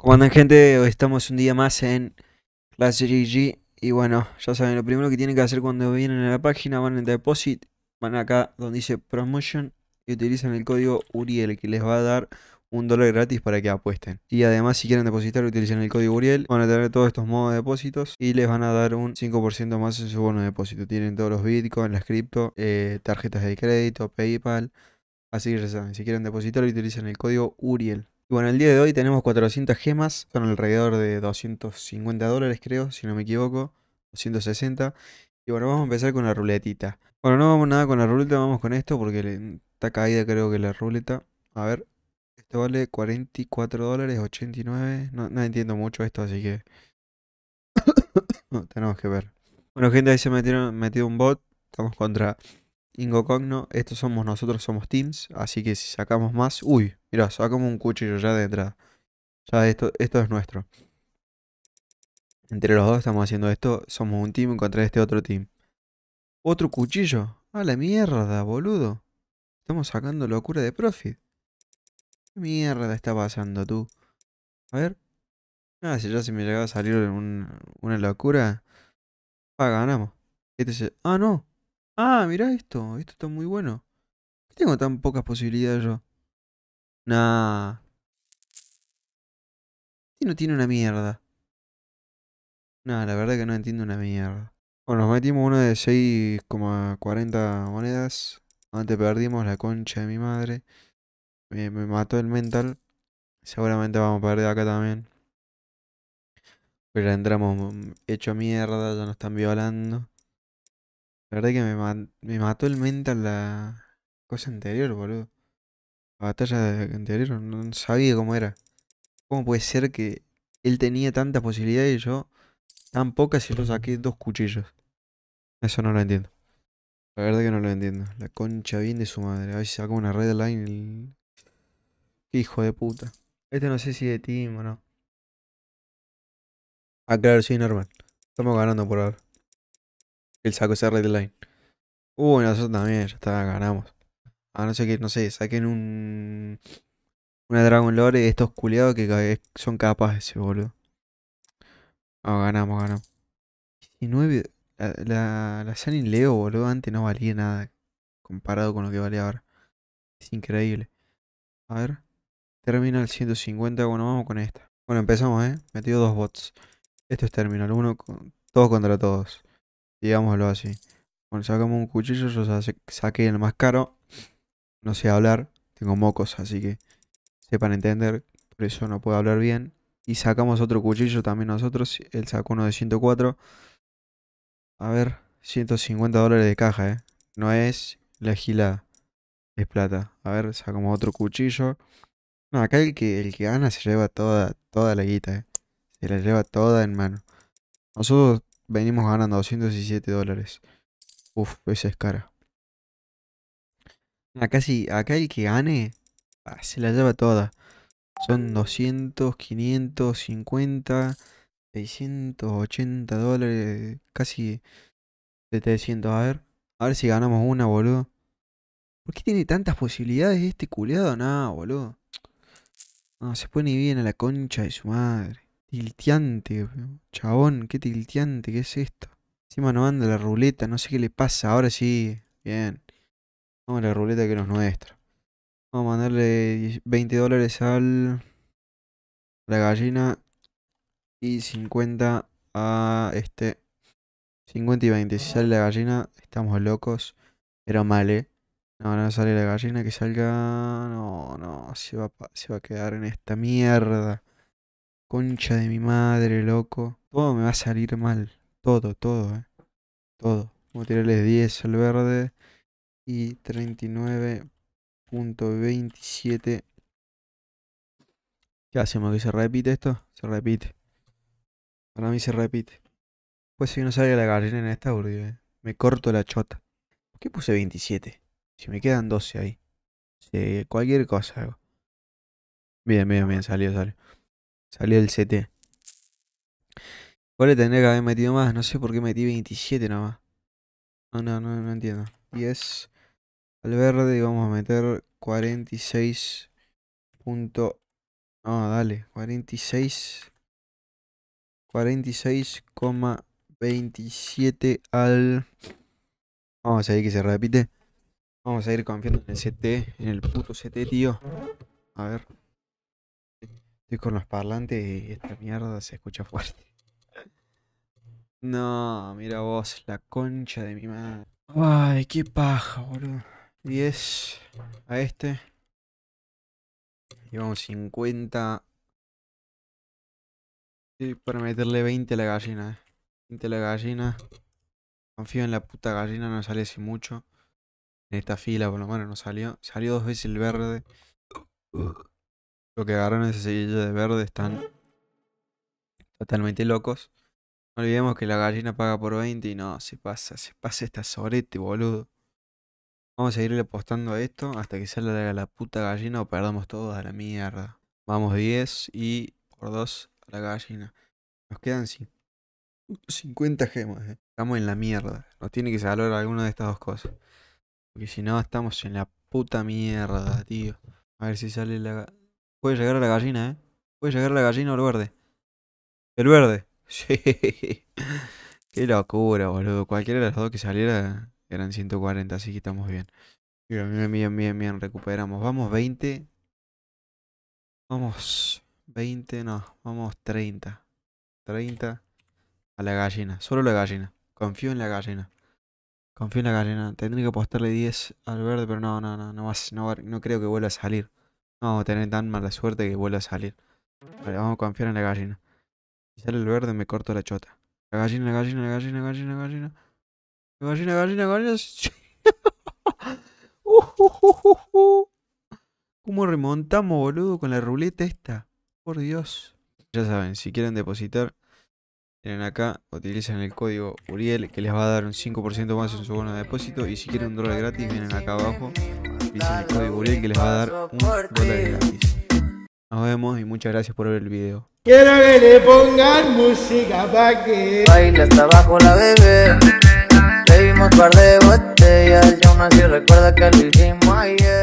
¿Cómo andan gente? Hoy estamos un día más en Clase GG y bueno, ya saben, lo primero que tienen que hacer cuando vienen a la página, van en Deposit, van acá donde dice Promotion y utilizan el código Uriel que les va a dar un dólar gratis para que apuesten. Y además si quieren depositar utilizan el código Uriel, van a tener todos estos modos de depósitos y les van a dar un 5% más en su bono de depósito. Tienen todos los Bitcoin, las cripto, eh, tarjetas de crédito, Paypal. Así que ya saben, si quieren depositar utilizan el código Uriel. Y bueno, el día de hoy tenemos 400 gemas, son alrededor de 250 dólares creo, si no me equivoco, 260. Y bueno, vamos a empezar con la ruletita. Bueno, no vamos nada con la ruleta, vamos con esto porque está caída creo que la ruleta. A ver, esto vale 44 dólares, 89. No, entiendo mucho esto, así que tenemos que ver. Bueno, gente, ahí se metieron, metido un bot. Estamos contra Ingocogno, estos somos nosotros, somos Teams, así que si sacamos más... Uy, mira, sacamos un cuchillo ya de entrada. Ya esto, esto es nuestro. Entre los dos estamos haciendo esto, somos un team contra este otro team. ¿Otro cuchillo? ¡A la mierda, boludo! Estamos sacando locura de profit. ¿Qué mierda está pasando tú? A ver. Ah, si ya se me llegaba a salir una locura... Ah, ganamos. Este ah, no. Ah, mirá esto. Esto está muy bueno. ¿Qué tengo tan pocas posibilidades yo? Nah. Y no tiene una mierda. Nah, la verdad que no entiendo una mierda. Bueno, nos metimos uno de 6,40 monedas. Antes perdimos la concha de mi madre. Me, mató el mental. Seguramente vamos a perder acá también. Pero entramos mm, hecho mierda, ya nos están violando. La verdad que me, me mató el mental la cosa anterior, boludo. La batalla anterior, no sabía cómo era. ¿Cómo puede ser que él tenía tantas posibilidades y yo tan pocas y yo saqué dos cuchillos? Eso no lo entiendo. La verdad que no lo entiendo. La concha bien de su madre. A ver si saca una red line Qué hijo de puta. Este no sé si de team o no. Ah, claro, sí, normal. Estamos ganando por ahora. El saco ese red line. Uy, nosotros también, ya está, ganamos. A no ser que, no sé, saquen un. Una Dragon Lore de estos culiados que son capaces, boludo. Ah, ganamos, ganamos. 19. La, la, la Leo, boludo, antes no valía nada. Comparado con lo que vale ahora. Es increíble. A ver. Terminal 150. Bueno, vamos con esta. Bueno, empezamos, eh. Metido dos bots. Esto es Terminal 1. todos contra todos digámoslo así. Bueno, sacamos un cuchillo, yo saqué el más caro. No sé hablar, tengo mocos, así que sepan entender, por eso no puedo hablar bien. Y sacamos otro cuchillo también nosotros, él sacó uno de 104. A ver, 150 dólares de caja, ¿eh? No es la gila es plata. A ver, sacamos otro cuchillo. No, acá el que, el que gana se lleva toda, toda la guita, ¿eh? Se la lleva toda en mano. Nosotros venimos ganando 217 dólares. Uf, esa es cara. Acá sí, acá el que gane ah, se la lleva toda. Son 200, 500, 550, 680 dólares, casi 700. A ver, a ver si ganamos una, boludo. ¿Por qué tiene tantas posibilidades este culeado? Nada, boludo. No, se pone bien a la concha de su madre. Tiltiante, chabón, qué tiltiante, ¿qué es esto? Encima no anda la ruleta, no sé qué le pasa. Ahora sí, bien. Vamos a la ruleta que no es nuestra. Vamos a mandarle 20 dólares al. La gallina. Y 50 a este. 50 y 20. Si sale la gallina, estamos locos. Pero mal, ¿eh? No, no sale la gallina, que salga. No, no, se se va a quedar en esta mierda. Concha de mi madre, loco. Todo me va a salir mal. Todo, todo, eh. Todo. Voy a tirarle 10 al verde. Y 39.27. ¿Qué hacemos? ¿Que se repite esto? Se repite. Para mí se repite. Pues si no sale la gallina en esta, burda, eh. me corto la chota. ¿Por qué puse 27? Si me quedan 12 ahí. Si cualquier cosa hago. Bien, bien, bien, salió, salió. Salió el CT. ¿Cuál le tendría que haber metido más? No sé por qué metí 27 nomás. No, no, no, no entiendo. 10 al verde y vamos a meter 46. Punto... No, dale. 46. 46,27 al... Vamos a ver que se repite. Vamos a ir confiando en el CT, en el puto CT, tío. A ver. Estoy con los parlantes y esta mierda se escucha fuerte. No, mira vos, la concha de mi madre. Ay, qué paja, boludo. 10 a este. Llevamos 50. Sí, para meterle 20 a la gallina. 20 eh. a la gallina. Confío en la puta gallina, no sale así mucho. En esta fila, por lo menos, no salió. Salió dos veces el verde. Lo que agarraron ese seguillo de verde están totalmente locos. No olvidemos que la gallina paga por 20 y no, se pasa, se pasa esta sobrete, boludo. Vamos a seguirle apostando a esto hasta que salga la puta gallina o perdamos todos a la mierda. Vamos 10 y por 2 a la gallina. Nos quedan 50 gemas. Eh. Estamos en la mierda. Nos tiene que salvar alguna de estas dos cosas. Porque si no, estamos en la puta mierda, tío. A ver si sale la, Puede llegar a la gallina, ¿eh? Puede llegar a la gallina o al verde. El verde. Sí. Qué locura, boludo. Cualquiera de los dos que saliera eran 140, así que estamos bien. Bien, bien, bien, bien, recuperamos. Vamos 20. Vamos 20, no, vamos 30. 30 a la gallina, solo la gallina. Confío en la gallina. Confío en la gallina. Tendría que apostarle 10 al verde, pero no, no, no, no, no, no creo que vuelva a salir. No vamos a tener tan mala suerte que vuelva a salir. Vale, vamos a confiar en la gallina. Si sale el verde me corto la chota. La gallina, la gallina, la gallina, gallina, gallina. La gallina, gallina, gallina. ¿Cómo remontamos, boludo, con la ruleta esta? Por Dios. Ya saben, si quieren depositar, tienen acá, utilizan el código Uriel que les va a dar un 5% más en su bono de depósito. Y si quieren un dólar gratis, vienen acá abajo. Utilicen el código Uriel que les va a dar un de gratis. Nos vemos y muchas gracias por ver el video. Quiero que le pongan música pa' que Baila hasta abajo la bebé Bebimos par de botellas Y aún así recuerda que lo hicimos ayer